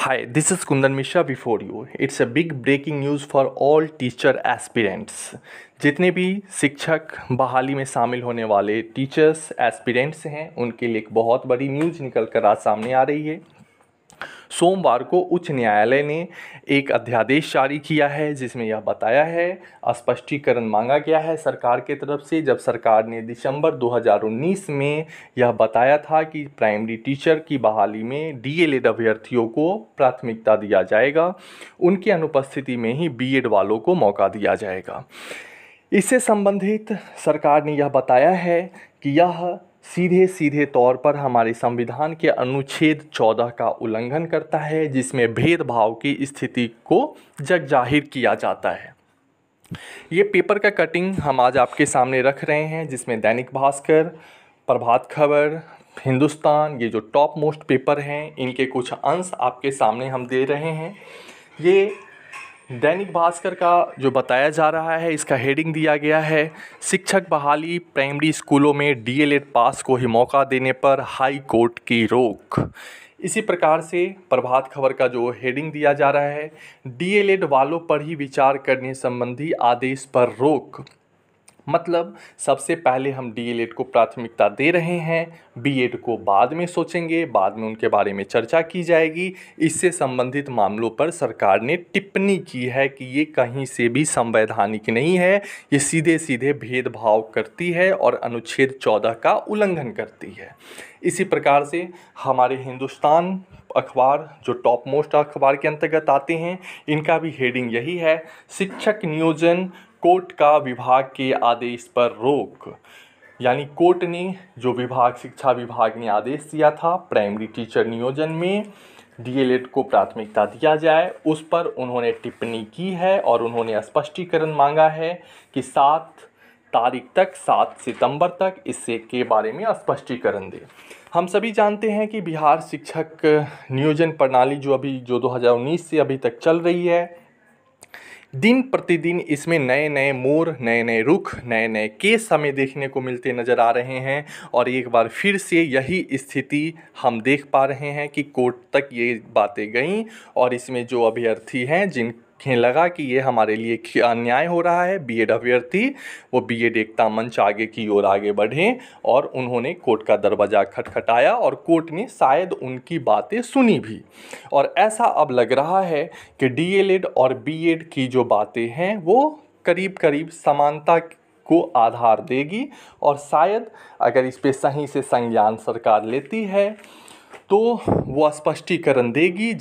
Hi, this is Kundan Mishra before you. It's a big breaking news for all teacher aspirants. जितने भी शिक्षक बहाली में शामिल होने वाले टीचर्स एस्पिरेंट्स हैं उनके लिए एक बहुत बड़ी न्यूज़ निकल कर आज सामने आ रही है सोमवार को उच्च न्यायालय ने एक अध्यादेश जारी किया है जिसमें यह बताया है स्पष्टीकरण मांगा गया है सरकार के तरफ से जब सरकार ने दिसंबर 2019 में यह बताया था कि प्राइमरी टीचर की बहाली में डीएलएड अभ्यर्थियों को प्राथमिकता दिया जाएगा उनकी अनुपस्थिति में ही बीएड वालों को मौका दिया जाएगा इससे संबंधित सरकार ने यह बताया है कि यह सीधे सीधे तौर पर हमारे संविधान के अनुच्छेद 14 का उल्लंघन करता है जिसमें भेदभाव की स्थिति को जग जाहिर किया जाता है ये पेपर का कटिंग हम आज आपके सामने रख रहे हैं जिसमें दैनिक भास्कर प्रभात खबर हिंदुस्तान ये जो टॉप मोस्ट पेपर हैं इनके कुछ अंश आपके सामने हम दे रहे हैं ये दैनिक भास्कर का जो बताया जा रहा है इसका हेडिंग दिया गया है शिक्षक बहाली प्राइमरी स्कूलों में डीएलएड पास को ही मौका देने पर हाई कोर्ट की रोक इसी प्रकार से प्रभात खबर का जो हेडिंग दिया जा रहा है डीएलएड वालों पर ही विचार करने संबंधी आदेश पर रोक मतलब सबसे पहले हम डीएलएड e e को प्राथमिकता दे रहे हैं बीएड e को बाद में सोचेंगे बाद में उनके बारे में चर्चा की जाएगी इससे संबंधित मामलों पर सरकार ने टिप्पणी की है कि ये कहीं से भी संवैधानिक नहीं है ये सीधे सीधे भेदभाव करती है और अनुच्छेद चौदह का उल्लंघन करती है इसी प्रकार से हमारे हिंदुस्तान अखबार जो टॉप मोस्ट अखबार के अंतर्गत आते हैं इनका भी हेडिंग यही है शिक्षक नियोजन कोर्ट का विभाग के आदेश पर रोक यानी कोर्ट ने जो विभाग शिक्षा विभाग ने आदेश दिया था प्राइमरी टीचर नियोजन में डीएलएड को प्राथमिकता दिया जाए उस पर उन्होंने टिप्पणी की है और उन्होंने स्पष्टीकरण मांगा है कि सात तारीख तक सात सितंबर तक इससे के बारे में स्पष्टीकरण दें हम सभी जानते हैं कि बिहार शिक्षक नियोजन प्रणाली जो अभी जो 2019 से अभी तक चल रही है दिन प्रतिदिन इसमें नए नए मोर नए नए रुख नए नए केस हमें देखने को मिलते नज़र आ रहे हैं और एक बार फिर से यही स्थिति हम देख पा रहे हैं कि कोर्ट तक ये बातें गईं और इसमें जो अभ्यर्थी हैं जिन लगा कि ये हमारे लिए अन्याय हो रहा है बीएड अभ्यर्थी वो बीएड एकता मंच आगे की ओर आगे बढ़े और उन्होंने कोर्ट का दरवाज़ा खटखटाया और कोर्ट ने शायद उनकी बातें सुनी भी और ऐसा अब लग रहा है कि डीएलएड e और बीएड की जो बातें हैं वो करीब करीब समानता को आधार देगी और शायद अगर इस पर सही से संज्ञान सरकार लेती है तो वो स्पष्टीकरण देगी